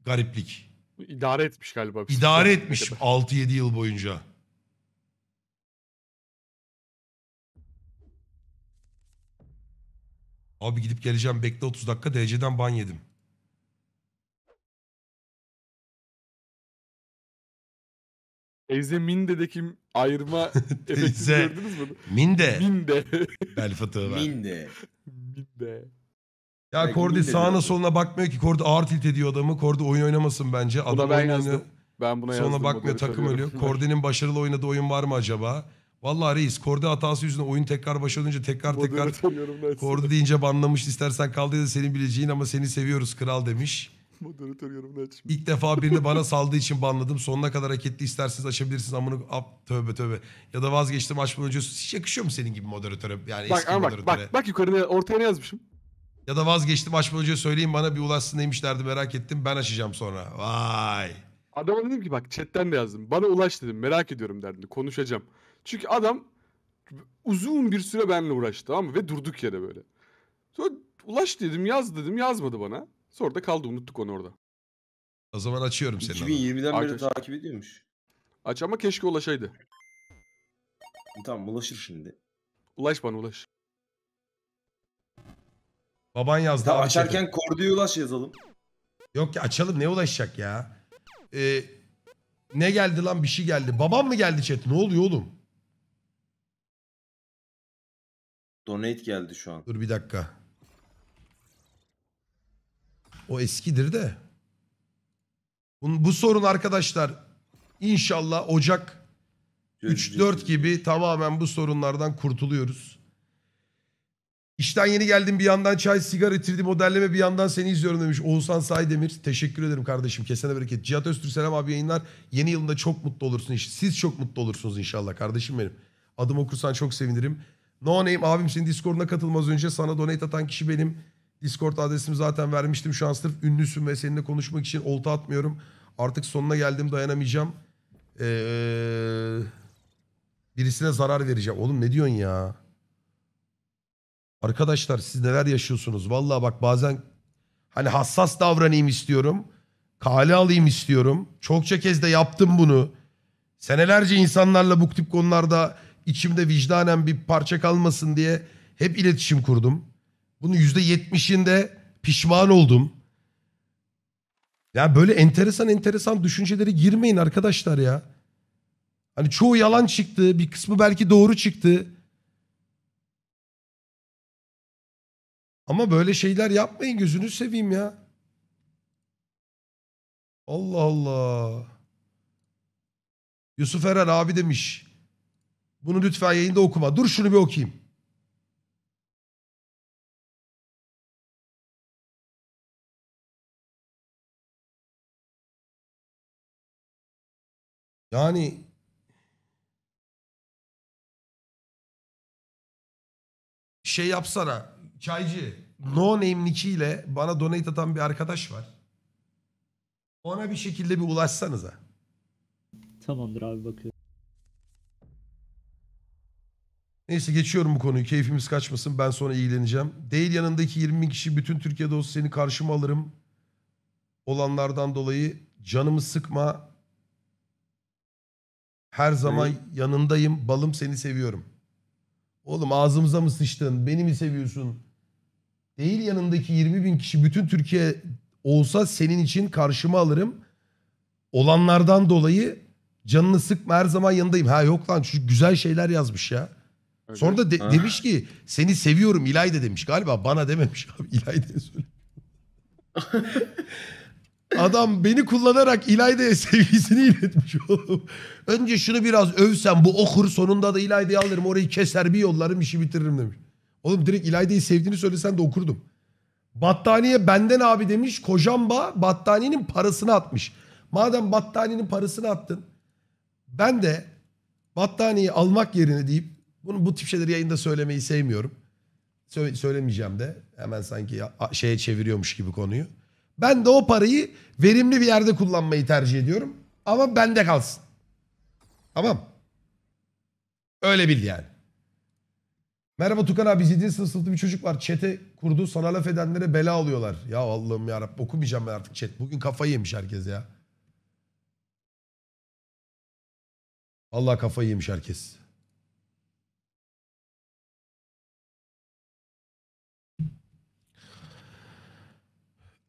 gariplik. İdare etmiş galiba. İdare etmiş 6-7 yıl boyunca. Abi gidip geleceğim bekle 30 dakika DC'den ban yedim. Evze Minde'deki ayırma efektini gördünüz mü? Minde. Minde. Bel fıtığı var. Minde. Minde. Ya Belki Kordi sağına dedi. soluna bakmıyor ki. Kordi ağır tilt ediyor adamı. Kordi oyun oynamasın bence. Adam ben oyun yazdım. Ben buna yazdım. Sonra bakmıyor takım moderatörü. ölüyor. Kordi'nin başarılı oynadığı oyun var mı acaba? Vallahi reis Kordi hatası yüzünden oyun tekrar başa dönünce tekrar tekrar Kordi deyince banlamış İstersen kal senin bileceğin ama seni seviyoruz kral demiş. Moderatör yorumunu aç. İlk defa birini bana saldığı için banladım. Sonuna kadar hak etti. İsterseniz açabilirsiniz. Amını ap tövbe tövbe. Ya da vazgeçtim açmadan önce. Hiç yakışıyor mu senin gibi moderatöre? Yani bak, eski ama moderatöre. Bak, bak, bak yukarıya ortaya ne yazmışım? Ya da vazgeçtim açmadan önce söyleyin bana bir ulaşsın neymişlerdi merak ettim. Ben açacağım sonra. Vay. Adama dedim ki bak chatten de yazdım. Bana ulaş dedim merak ediyorum derdini konuşacağım. Çünkü adam uzun bir süre benimle uğraştı tamam mı? Ve durduk yere böyle. Sonra ulaş dedim yaz dedim yazmadı bana. Sonra da kaldı unuttuk onu orada. O zaman açıyorum seni. 2020'den beri Arkadaş- takip ediyormuş. Aç ama keşke ulaşaydı. Tamam ulaşır şimdi. Ulaş bana ulaş. Baban yazdı Tamam açarken Kordu'ya ulaş yazalım. Yok ya açalım ne ulaşacak ya? Ee, ne geldi lan bir şey geldi. Babam mı geldi chat? Ne oluyor oğlum? Donate geldi şu an. Dur bir dakika. O eskidir de. Bu, bu sorun arkadaşlar inşallah Ocak 3-4 gibi tamamen bu sorunlardan kurtuluyoruz. İşten yeni geldim bir yandan çay sigara itirdi modelleme bir yandan seni izliyorum demiş Oğuzhan Saydemir. Teşekkür ederim kardeşim kesene bereket. Cihat Öztürk selam abi yayınlar. Yeni yılında çok mutlu olursun. Siz çok mutlu olursunuz inşallah kardeşim benim. Adım okursan çok sevinirim. No Name abim senin Discord'una katılmaz önce sana donate atan kişi benim. Discord adresimi zaten vermiştim. Şu an sırf ünlüsün ve seninle konuşmak için olta atmıyorum. Artık sonuna geldim dayanamayacağım. Ee, birisine zarar vereceğim. Oğlum ne diyorsun ya? Arkadaşlar siz neler yaşıyorsunuz? Valla bak bazen hani hassas davranayım istiyorum. Kale alayım istiyorum. Çokça kez de yaptım bunu. Senelerce insanlarla bu tip konularda içimde vicdanen bir parça kalmasın diye hep iletişim kurdum. Bunu yetmişinde pişman oldum. Ya böyle enteresan enteresan düşüncelere girmeyin arkadaşlar ya. Hani çoğu yalan çıktı, bir kısmı belki doğru çıktı. Ama böyle şeyler yapmayın gözünü seveyim ya. Allah Allah. Yusuf Eren abi demiş. Bunu lütfen yayında okuma. Dur şunu bir okuyayım. Yani şey yapsana çaycı no name nickiyle bana donate atan bir arkadaş var. Ona bir şekilde bir ulaşsanıza. Tamamdır abi bakıyorum. Neyse geçiyorum bu konuyu. Keyfimiz kaçmasın. Ben sonra ilgileneceğim. Değil yanındaki 20 kişi bütün Türkiye'de olsa seni karşıma alırım. Olanlardan dolayı canımı sıkma. Her zaman Hı. yanındayım. Balım seni seviyorum. Oğlum ağzımıza mı sıçtın? Beni mi seviyorsun? Değil yanındaki 20 bin kişi bütün Türkiye olsa senin için karşıma alırım. Olanlardan dolayı canını sıkma her zaman yanındayım. Ha yok lan çocuk güzel şeyler yazmış ya. Öyle. Sonra da de- ha. demiş ki seni seviyorum İlayda demiş. Galiba bana dememiş abi İlayda'ya söyle. Adam beni kullanarak İlayda'ya sevgisini iletmiş oğlum. Önce şunu biraz övsem bu okur sonunda da İlayda'yı alırım orayı keser bir yollarım işi bitiririm demiş. Oğlum direkt İlayda'yı sevdiğini söylesen de okurdum. Battaniye benden abi demiş kocamba battaniyenin parasını atmış. Madem battaniyenin parasını attın ben de battaniyeyi almak yerine deyip bunu bu tip şeyleri yayında söylemeyi sevmiyorum. Sö söylemeyeceğim de hemen sanki şeye çeviriyormuş gibi konuyu. Ben de o parayı verimli bir yerde kullanmayı tercih ediyorum. Ama bende kalsın. Tamam. Öyle bil yani. Merhaba Tukan abi ciddi sınıflı bir çocuk var. Çete kurdu sana laf edenlere bela alıyorlar. Ya Allah'ım yarabbim okumayacağım ben artık chat. Bugün kafayı yemiş herkes ya. Allah kafayı yemiş herkes.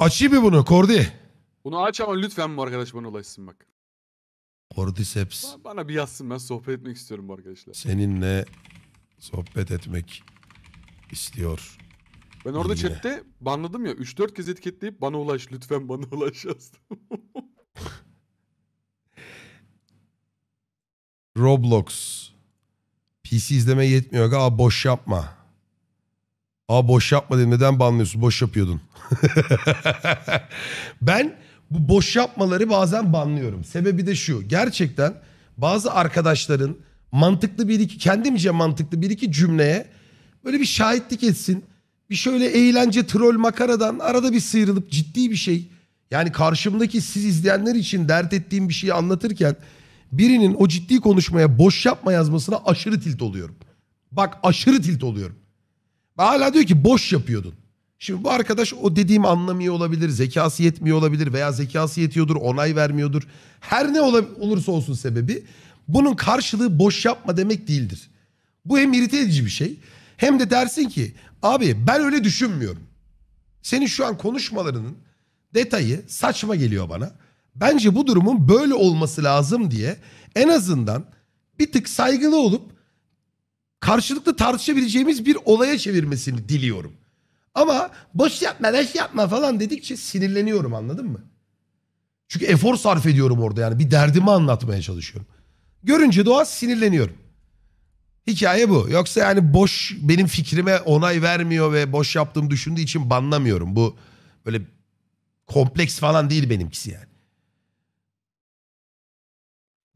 Açayım mı bunu Kordi? Bunu aç ama lütfen bu arkadaş bana ulaşsın bak. Cordyceps Ba- Bana bir yazsın ben sohbet etmek istiyorum bu arkadaşlar. seninle sohbet etmek istiyor. Ben orada Dinle. chatte banladım ya 3-4 kez etiketleyip bana ulaş lütfen bana ulaş yazdım. Roblox. PC izleme yetmiyor. Aa boş yapma. Aa boş yapma dedi. Neden banlıyorsun? Boş yapıyordun. ben bu boş yapmaları bazen banlıyorum. Sebebi de şu. Gerçekten bazı arkadaşların mantıklı bir iki kendimce mantıklı bir iki cümleye böyle bir şahitlik etsin. Bir şöyle eğlence troll makaradan arada bir sıyrılıp ciddi bir şey. Yani karşımdaki siz izleyenler için dert ettiğim bir şeyi anlatırken birinin o ciddi konuşmaya boş yapma yazmasına aşırı tilt oluyorum. Bak aşırı tilt oluyorum. Hala diyor ki boş yapıyordun. Şimdi bu arkadaş o dediğimi anlamıyor olabilir, zekası yetmiyor olabilir veya zekası yetiyordur, onay vermiyordur. Her ne olursa olsun sebebi bunun karşılığı boş yapma demek değildir. Bu hem irite edici bir şey hem de dersin ki abi ben öyle düşünmüyorum. Senin şu an konuşmalarının detayı saçma geliyor bana. Bence bu durumun böyle olması lazım diye en azından bir tık saygılı olup karşılıklı tartışabileceğimiz bir olaya çevirmesini diliyorum. Ama boş yapma boş yapma falan dedikçe sinirleniyorum anladın mı? Çünkü efor sarf ediyorum orada yani bir derdimi anlatmaya çalışıyorum. Görünce doğa sinirleniyorum. Hikaye bu. Yoksa yani boş benim fikrime onay vermiyor ve boş yaptığımı düşündüğü için banlamıyorum. Bu böyle kompleks falan değil benimkisi yani.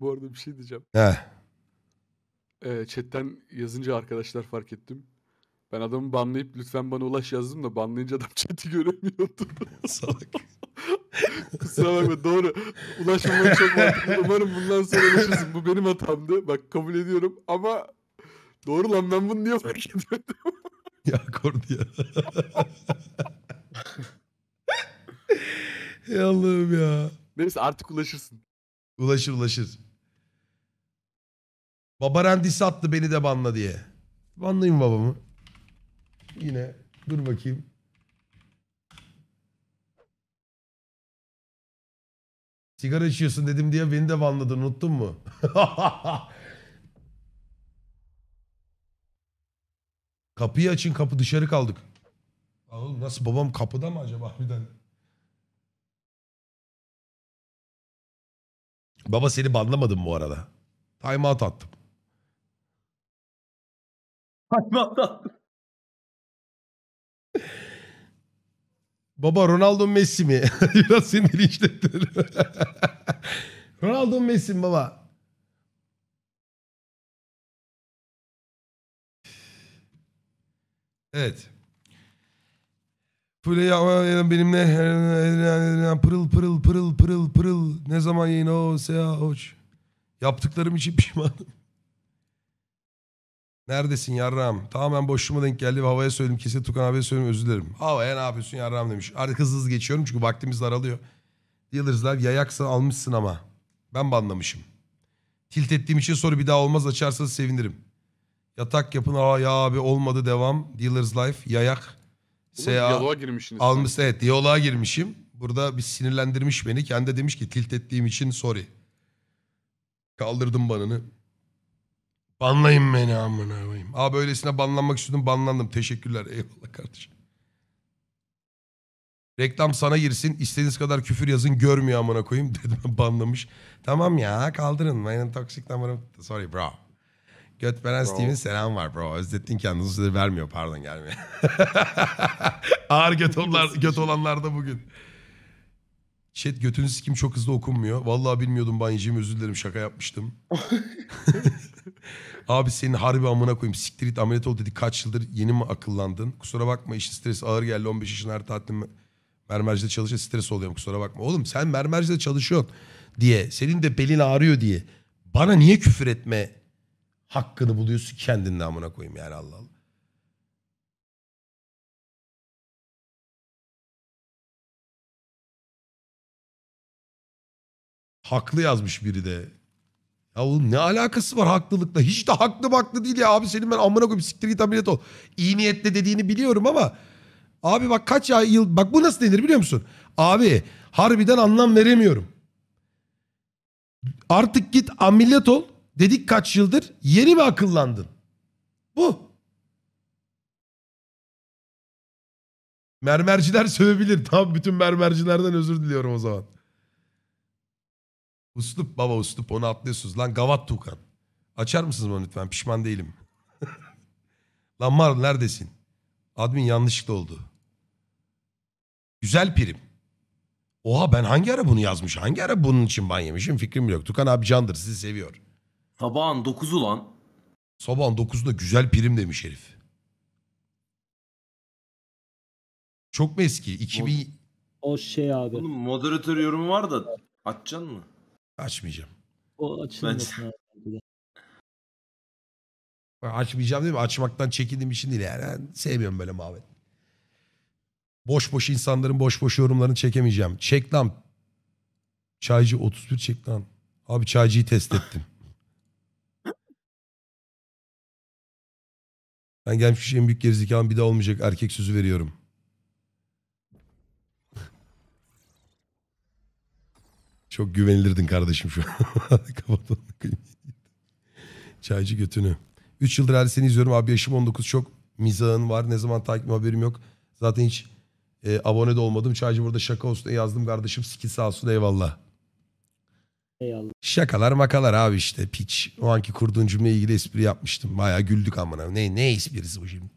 Bu arada bir şey diyeceğim. Heh e, chatten yazınca arkadaşlar fark ettim. Ben adamı banlayıp lütfen bana ulaş yazdım da banlayınca adam chat'i göremiyordu. Salak. Kusura bakma doğru. Ulaşmamak çok mantıklı. Umarım bundan sonra ulaşırsın. Bu benim hatamdı. Bak kabul ediyorum ama doğru lan ben bunu niye fark ediyordum? ya kordu ya. ya Allah'ım ya. Neyse artık ulaşırsın. Ulaşır ulaşır. Baba rendisi attı beni de banla diye. Banlayayım babamı. Yine dur bakayım. Sigara içiyorsun dedim diye beni de banladın unuttun mu? Kapıyı açın kapı dışarı kaldık. Oğlum nasıl babam kapıda mı acaba birden? Baba seni banlamadım bu arada. Time out attım. Hayvandan. Baba Ronaldo Messi mi? Biraz sinir linçlettiler. Ronaldo Messi mi baba? Evet. Fulya ya benimle pırıl pırıl pırıl pırıl pırıl ne zaman yayın o seyahat? hoş. Yaptıklarım için pişmanım. Neredesin yarram? Tamamen boşluğuma denk geldi ve havaya söyledim. Kesin Tukan abiye söyledim özür dilerim. Havaya ne yapıyorsun yarram demiş. Artık hızlı hızlı geçiyorum çünkü vaktimiz daralıyor. Dealers Live yayaksan almışsın ama. Ben banlamışım. Tilt ettiğim için soru bir daha olmaz açarsanız sevinirim. Yatak yapın. Aa ya abi olmadı devam. Dealers Life yayak. Diyaloğa girmişsiniz. Almış sen. evet diyaloğa girmişim. Burada bir sinirlendirmiş beni. Kendi demiş ki tilt ettiğim için sorry. Kaldırdım banını. Banlayın beni amına koyayım. Abi öylesine banlanmak istedim banlandım. Teşekkürler eyvallah kardeşim. Reklam sana girsin istediğiniz kadar küfür yazın görmüyor amına koyayım dedim banlamış. Tamam ya kaldırın benim toksik numaram. Sorry bro. Götberen Steve'in selam var bro. Özlettin kendini size vermiyor pardon gelmiyor. Ağır göt, olanlar, göt olanlar da bugün. Chat götünüz kim çok hızlı okunmuyor. Vallahi bilmiyordum banyacığım özür dilerim şaka yapmıştım. Abi senin harbi amına koyayım siktir ameliyat ol dedi. Kaç yıldır yeni mi akıllandın? Kusura bakma işin stresi ağır geldi. 15 yaşın her tatilim mermercide çalışıyor stres oluyorum kusura bakma. Oğlum sen mermercide çalışıyorsun diye. Senin de belin ağrıyor diye. Bana niye küfür etme hakkını buluyorsun kendinde amına koyayım yani Allah Allah. Haklı yazmış biri de. Ya oğlum ne alakası var haklılıkla? Hiç de haklı baklı değil ya abi senin ben amına koyayım siktir git ameliyat ol. İyi niyetle dediğini biliyorum ama abi bak kaç ya yıl bak bu nasıl denir biliyor musun? Abi harbiden anlam veremiyorum. Artık git ameliyat ol dedik kaç yıldır yeni mi akıllandın? Bu. Mermerciler sövebilir. Tam bütün mermercilerden özür diliyorum o zaman. Uslup baba uslup onu atlıyorsunuz. Lan gavat Tukan. Açar mısınız bunu lütfen? Pişman değilim. Lan Marl neredesin? Admin yanlışlıkla oldu. Güzel prim. Oha ben hangi ara bunu yazmış? Hangi ara bunun için ban yemişim? Fikrim yok. Tukan abi candır sizi seviyor. Sabahın 9'u ulan Sabahın 9'unda güzel prim demiş herif. Çok mu eski? 2000... O şey abi. Bunun moderatör yorumu var da açacaksın mı? Açmayacağım. O açılmasın. Bence... Açmayacağım değil mi? Açmaktan çekindiğim için değil yani. yani sevmiyorum böyle muhabbet. Boş boş insanların boş boş yorumlarını çekemeyeceğim. Çeklam. Çaycı 31 çeklam. Abi çaycıyı test ettim. ben gelmiş en büyük gerizekalım bir daha olmayacak erkek sözü veriyorum. Çok güvenilirdin kardeşim şu an. Çaycı götünü. 3 yıldır her seni izliyorum abi yaşım 19 çok mizahın var. Ne zaman takip haberim yok. Zaten hiç e, abone de olmadım. Çaycı burada şaka olsun yazdım kardeşim. Siki sağ olsun eyvallah. Eyvallah. Şakalar makalar abi işte piç. O anki kurduğun cümleye ilgili espri yapmıştım. Baya güldük amına. Ne, ne esprisi bu şimdi?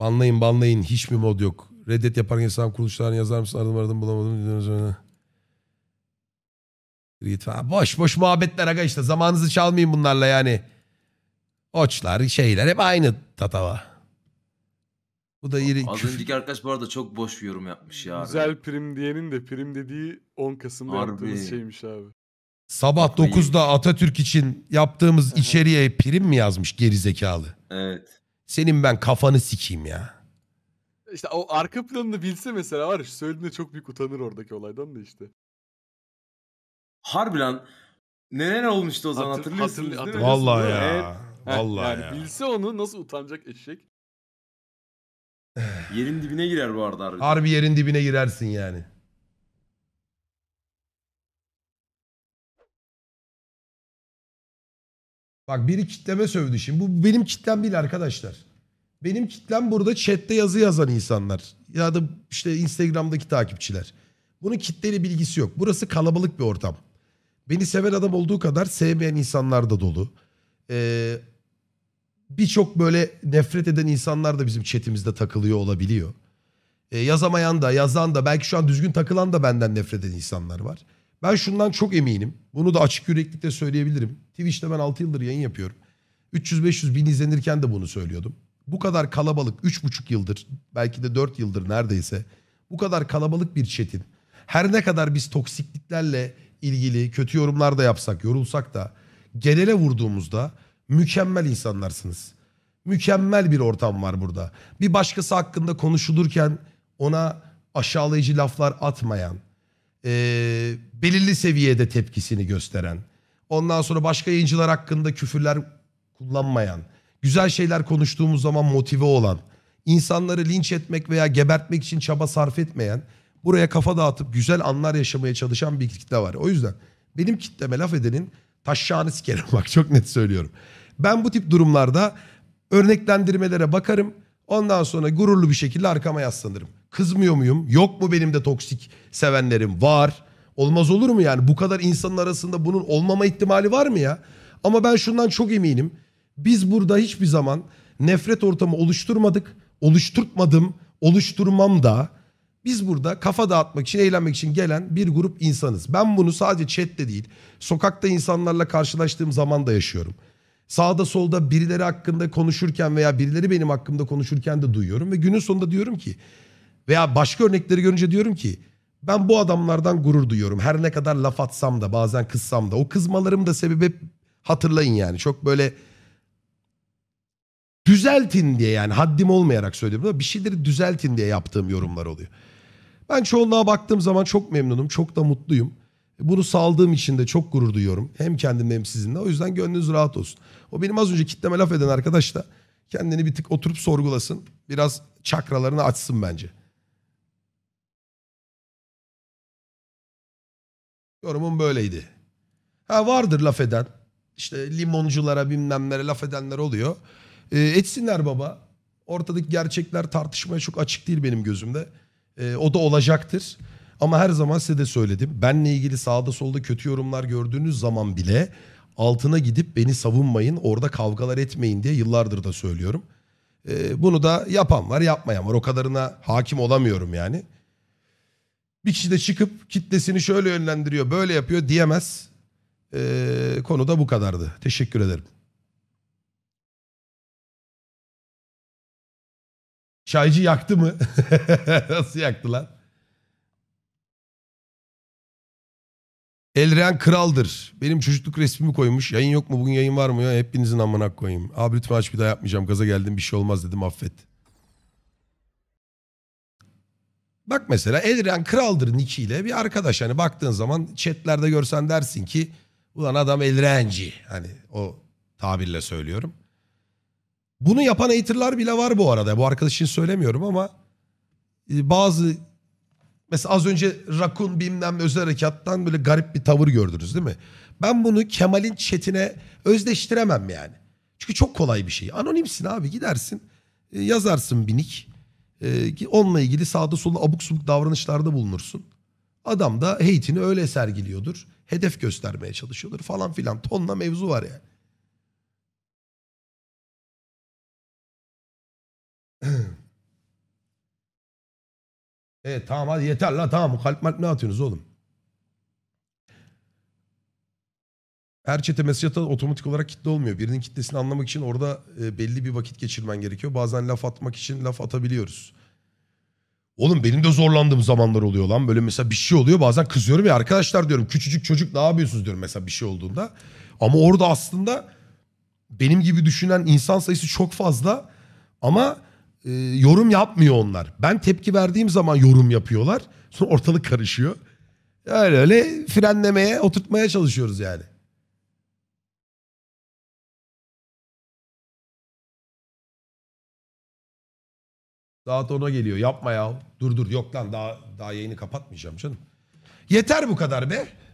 Banlayın banlayın hiç mi mod yok? Reddet yaparken insan kuruluşlarını yazar mısın? Aradım aradım bulamadım. Boş boş muhabbetler aga işte. Zamanınızı çalmayın bunlarla yani. Oçlar şeyler hep aynı tatava. Bu da yeri... Az önceki arkadaş bu arada çok boş bir yorum yapmış ya. Güzel prim diyenin de prim dediği 10 Kasım'da Harbi. yaptığımız şeymiş abi. Sabah Çok 9'da Atatürk için yaptığımız içeriye prim mi yazmış gerizekalı? Evet. Senin ben kafanı sikeyim ya. İşte o arka planını bilse mesela var ya söylediğinde çok büyük utanır oradaki olaydan da işte. Harbiden neler olmuştu o zaman Hatır, hatırlıyorsunuz hatırlı- değil mi? hatırlıyorsun. ya. valla yani ya. bilse onu nasıl utanacak eşek. Yerin dibine girer bu arada harbiden. Harbi yerin dibine girersin yani. Bak biri kitleme sövdü şimdi. Bu benim kitlem değil arkadaşlar. Benim kitlem burada chatte yazı yazan insanlar. Ya da işte Instagram'daki takipçiler. Bunun kitleyle bilgisi yok. Burası kalabalık bir ortam. Beni seven adam olduğu kadar sevmeyen insanlar da dolu. Ee, Birçok böyle nefret eden insanlar da bizim chatimizde takılıyor olabiliyor. Ee, yazamayan da yazan da belki şu an düzgün takılan da benden nefret eden insanlar var. Ben şundan çok eminim. Bunu da açık yüreklikle söyleyebilirim. Twitch'te ben 6 yıldır yayın yapıyorum. 300-500 bin izlenirken de bunu söylüyordum. Bu kadar kalabalık 3,5 yıldır belki de 4 yıldır neredeyse bu kadar kalabalık bir chatin her ne kadar biz toksikliklerle ilgili kötü yorumlar da yapsak, yorulsak da genele vurduğumuzda mükemmel insanlarsınız. Mükemmel bir ortam var burada. Bir başkası hakkında konuşulurken ona aşağılayıcı laflar atmayan, e, belirli seviyede tepkisini gösteren, ondan sonra başka yayıncılar hakkında küfürler kullanmayan, güzel şeyler konuştuğumuz zaman motive olan, insanları linç etmek veya gebertmek için çaba sarf etmeyen buraya kafa dağıtıp güzel anlar yaşamaya çalışan bir kitle var. O yüzden benim kitleme laf edenin taşşağını sikerim bak çok net söylüyorum. Ben bu tip durumlarda örneklendirmelere bakarım. Ondan sonra gururlu bir şekilde arkama yaslanırım. Kızmıyor muyum? Yok mu benim de toksik sevenlerim? Var. Olmaz olur mu yani? Bu kadar insanın arasında bunun olmama ihtimali var mı ya? Ama ben şundan çok eminim. Biz burada hiçbir zaman nefret ortamı oluşturmadık. Oluşturtmadım. Oluşturmam da biz burada kafa dağıtmak için, eğlenmek için gelen bir grup insanız. Ben bunu sadece chatte değil, sokakta insanlarla karşılaştığım zaman da yaşıyorum. Sağda solda birileri hakkında konuşurken veya birileri benim hakkımda konuşurken de duyuyorum. Ve günün sonunda diyorum ki veya başka örnekleri görünce diyorum ki ben bu adamlardan gurur duyuyorum. Her ne kadar laf atsam da bazen kızsam da o kızmalarım da sebebi hatırlayın yani. Çok böyle düzeltin diye yani haddim olmayarak söylüyorum ama bir şeyleri düzeltin diye yaptığım yorumlar oluyor. Ben çoğunluğa baktığım zaman çok memnunum. Çok da mutluyum. Bunu saldığım için de çok gurur duyuyorum. Hem kendimle hem sizinle. O yüzden gönlünüz rahat olsun. O benim az önce kitleme laf eden arkadaş da kendini bir tık oturup sorgulasın. Biraz çakralarını açsın bence. Yorumum böyleydi. Ha vardır laf eden. İşte limonculara bilmemlere laf edenler oluyor. E, etsinler baba. Ortadaki gerçekler tartışmaya çok açık değil benim gözümde. E, o da olacaktır. Ama her zaman size de söyledim. Benle ilgili sağda solda kötü yorumlar gördüğünüz zaman bile altına gidip beni savunmayın, orada kavgalar etmeyin diye yıllardır da söylüyorum. E, bunu da yapan var, yapmayan var. O kadarına hakim olamıyorum yani. Bir kişi de çıkıp kitlesini şöyle yönlendiriyor, böyle yapıyor diyemez. E, konu da bu kadardı. Teşekkür ederim. Çaycı yaktı mı? Nasıl yaktı lan? Elren Kraldır. Benim çocukluk resmimi koymuş. Yayın yok mu? Bugün yayın var mı ya? Hepinizin amına koyayım. Abi lütfen aç bir daha yapmayacağım. Gaza geldim bir şey olmaz dedim affet. Bak mesela Elren Kraldır nickiyle bir arkadaş. Hani baktığın zaman chatlerde görsen dersin ki ulan adam Elrenci. Hani o tabirle söylüyorum. Bunu yapan haterlar bile var bu arada. Bu arkadaş için söylemiyorum ama e, bazı mesela az önce rakun bilmem özel harekattan böyle garip bir tavır gördünüz değil mi? Ben bunu Kemal'in chatine özdeştiremem yani. Çünkü çok kolay bir şey. Anonimsin abi gidersin e, yazarsın binik. E, onunla ilgili sağda solda abuk subuk davranışlarda bulunursun. Adam da hate'ini öyle sergiliyordur. Hedef göstermeye çalışıyordur falan filan. Tonla mevzu var yani. evet tamam hadi yeter la tamam kalp malp ne atıyorsunuz oğlum? Her çete mesaj otomatik olarak kitle olmuyor. Birinin kitlesini anlamak için orada e, belli bir vakit geçirmen gerekiyor. Bazen laf atmak için laf atabiliyoruz. Oğlum benim de zorlandığım zamanlar oluyor lan. Böyle mesela bir şey oluyor bazen kızıyorum ya arkadaşlar diyorum küçücük çocuk ne yapıyorsunuz diyorum mesela bir şey olduğunda. Ama orada aslında benim gibi düşünen insan sayısı çok fazla ama e, yorum yapmıyor onlar. Ben tepki verdiğim zaman yorum yapıyorlar. Sonra ortalık karışıyor. Öyle öyle frenlemeye, oturtmaya çalışıyoruz yani. Saat 10'a geliyor. Yapma ya. Dur dur yok lan daha daha yayını kapatmayacağım canım. Yeter bu kadar be.